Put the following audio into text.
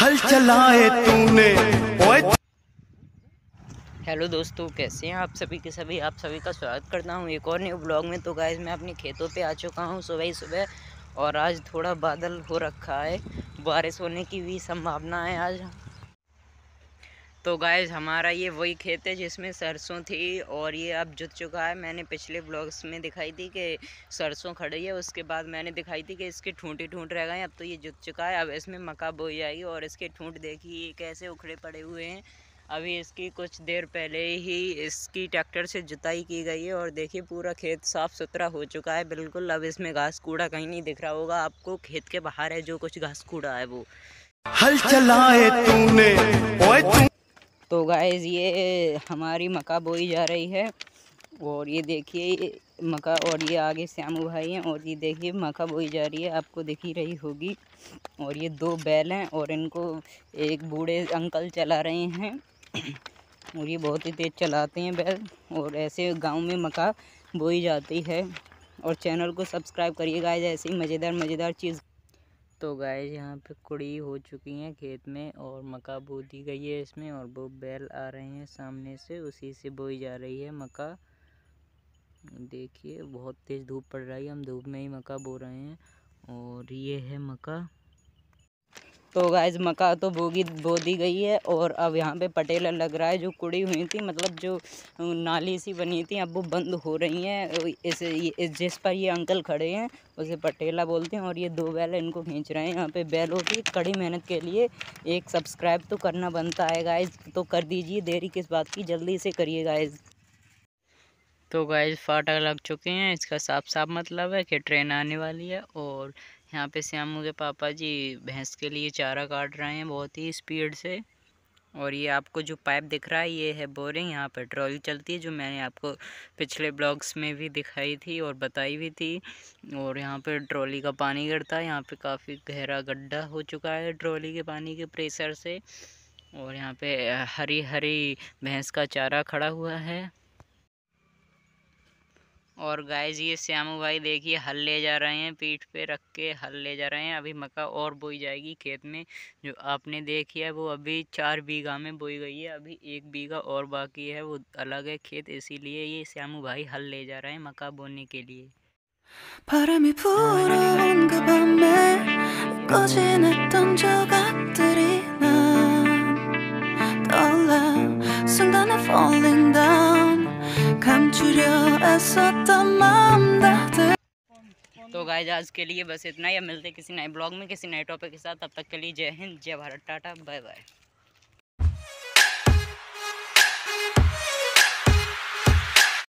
हल चलाए तूने हेलो दोस्तों कैसे हैं आप सभी के सभी आप सभी का स्वागत करता हूं एक और न्यू ब्लॉग में तो गाइज मैं अपने खेतों पे आ चुका हूं सुबह ही सुबह और आज थोड़ा बादल हो रखा है बारिश होने की भी संभावना है आज तो गाइज हमारा ये वही खेत है जिसमें सरसों थी और ये अब जुत चुका है मैंने पिछले ब्लॉग्स में दिखाई थी कि सरसों खड़ी है उसके बाद मैंने दिखाई थी कि इसके ठूंटे ठूंट रह गए अब तो ये जुत चुका है अब इसमें मक्का बोई जाएगी और इसके ठूंट देखिए कैसे उखड़े पड़े हुए हैं अभी इसकी कुछ देर पहले ही इसकी ट्रैक्टर से जुताई की गई है और देखिए पूरा खेत साफ़ सुथरा हो चुका है बिल्कुल अब इसमें घास कूड़ा कहीं नहीं दिख रहा होगा आपको खेत के बाहर है जो कुछ घास कूड़ा है वो हल चलाए तूने तो गाइज ये हमारी मका बोई जा रही है और ये देखिए मका और ये आगे श्यामू भाई हैं और ये देखिए मक्का बोई जा रही है आपको दिखी ही रही होगी और ये दो बैल हैं और इनको एक बूढ़े अंकल चला रहे हैं और ये बहुत ही तेज़ चलाते हैं बैल और ऐसे गांव में मका बोई जाती है और चैनल को सब्सक्राइब करिए गाइज ऐसी मज़ेदार मज़ेदार चीज़ तो गाय यहाँ पे कुड़ी हो चुकी है खेत में और मक्का बो दी गई है इसमें और वो बैल आ रहे हैं सामने से उसी से बोई जा रही है मक्का देखिए बहुत तेज़ धूप पड़ रही है हम धूप में ही मक्का बो रहे हैं और ये है मक्का तो गाइज मका तो बोगी बो दी गई है और अब यहाँ पे पटेला लग रहा है जो कुड़ी हुई थी मतलब जो नाली सी बनी थी अब वो बंद हो रही हैं इस, इस जिस पर ये अंकल खड़े हैं उसे पटेला बोलते हैं और ये दो बैल इनको खींच रहे हैं यहाँ पे बैलों की कड़ी मेहनत के लिए एक सब्सक्राइब तो करना बनता है गाइज तो कर दीजिए देरी किस बात की जल्दी से करिए गाइज तो गाइज फाटक लग चुके हैं इसका साफ साफ मतलब है कि ट्रेन आने वाली है और यहाँ पे श्यामू के पापा जी भैंस के लिए चारा काट रहे हैं बहुत ही स्पीड से और ये आपको जो पाइप दिख रहा है ये है बोरिंग यहाँ पर ट्रॉली चलती है जो मैंने आपको पिछले ब्लॉग्स में भी दिखाई थी और बताई भी थी और यहाँ पर ट्रॉली का पानी गिरता है यहाँ पे काफ़ी गहरा गड्ढा हो चुका है ट्रॉली के पानी के प्रेशर से और यहाँ पे हरी हरी भैंस का चारा खड़ा हुआ है और गाइज ये श्यामू भाई देखिए हल ले जा रहे हैं पीठ पे रख के हल ले जा रहे हैं अभी मक्का और बोई जाएगी खेत में जो आपने देखी है वो अभी चार बीघा में बोई गई है अभी एक बीघा और बाकी है वो अलग है खेत इसीलिए ये श्यामू भाई हल ले जा रहे हैं मक्का बोने के लिए तो गाइज आज के लिए बस इतना ही मिलते किसी नए ब्लॉग में किसी नए टॉपिक के साथ तब तक के लिए जय हिंद जय भारत टाटा बाय बाय